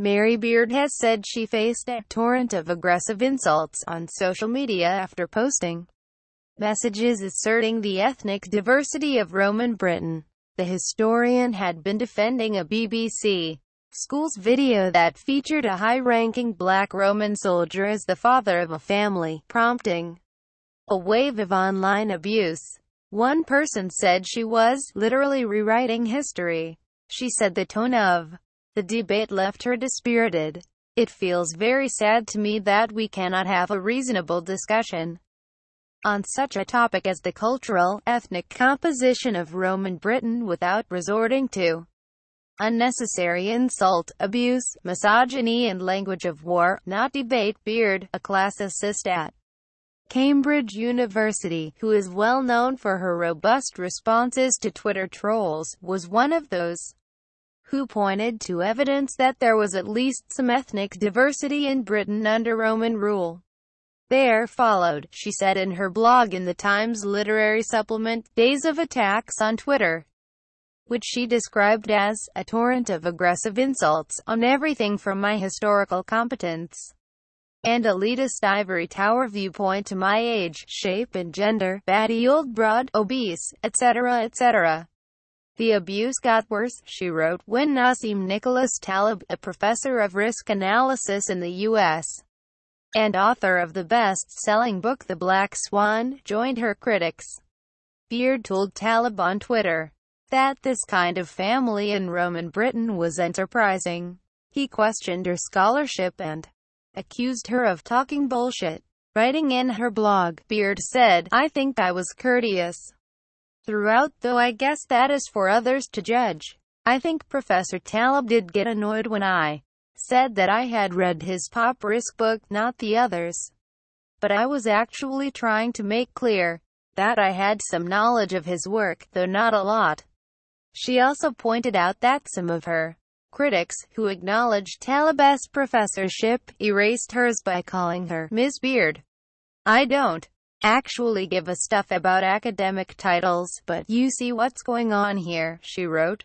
Mary Beard has said she faced a torrent of aggressive insults on social media after posting messages asserting the ethnic diversity of Roman Britain. The historian had been defending a BBC Schools video that featured a high-ranking black Roman soldier as the father of a family, prompting a wave of online abuse. One person said she was literally rewriting history. She said the tone of the debate left her dispirited. It feels very sad to me that we cannot have a reasonable discussion on such a topic as the cultural, ethnic composition of Roman Britain without resorting to unnecessary insult, abuse, misogyny and language of war, not debate Beard, a classicist at Cambridge University, who is well known for her robust responses to Twitter trolls, was one of those who pointed to evidence that there was at least some ethnic diversity in Britain under Roman rule. There followed, she said in her blog in the Times literary supplement, days of attacks on Twitter, which she described as a torrent of aggressive insults on everything from my historical competence and elitist ivory tower viewpoint to my age, shape and gender, batty old broad, obese, etc., etc. The abuse got worse, she wrote, when Nassim Nicholas Taleb, a professor of risk analysis in the U.S. and author of the best-selling book The Black Swan, joined her critics. Beard told Taleb on Twitter that this kind of family in Roman Britain was enterprising. He questioned her scholarship and accused her of talking bullshit. Writing in her blog, Beard said, I think I was courteous throughout though I guess that is for others to judge. I think Professor Taleb did get annoyed when I said that I had read his pop risk book, not the others. But I was actually trying to make clear that I had some knowledge of his work, though not a lot. She also pointed out that some of her critics, who acknowledged Taleb's professorship, erased hers by calling her Ms. Beard. I don't actually give a stuff about academic titles, but you see what's going on here, she wrote.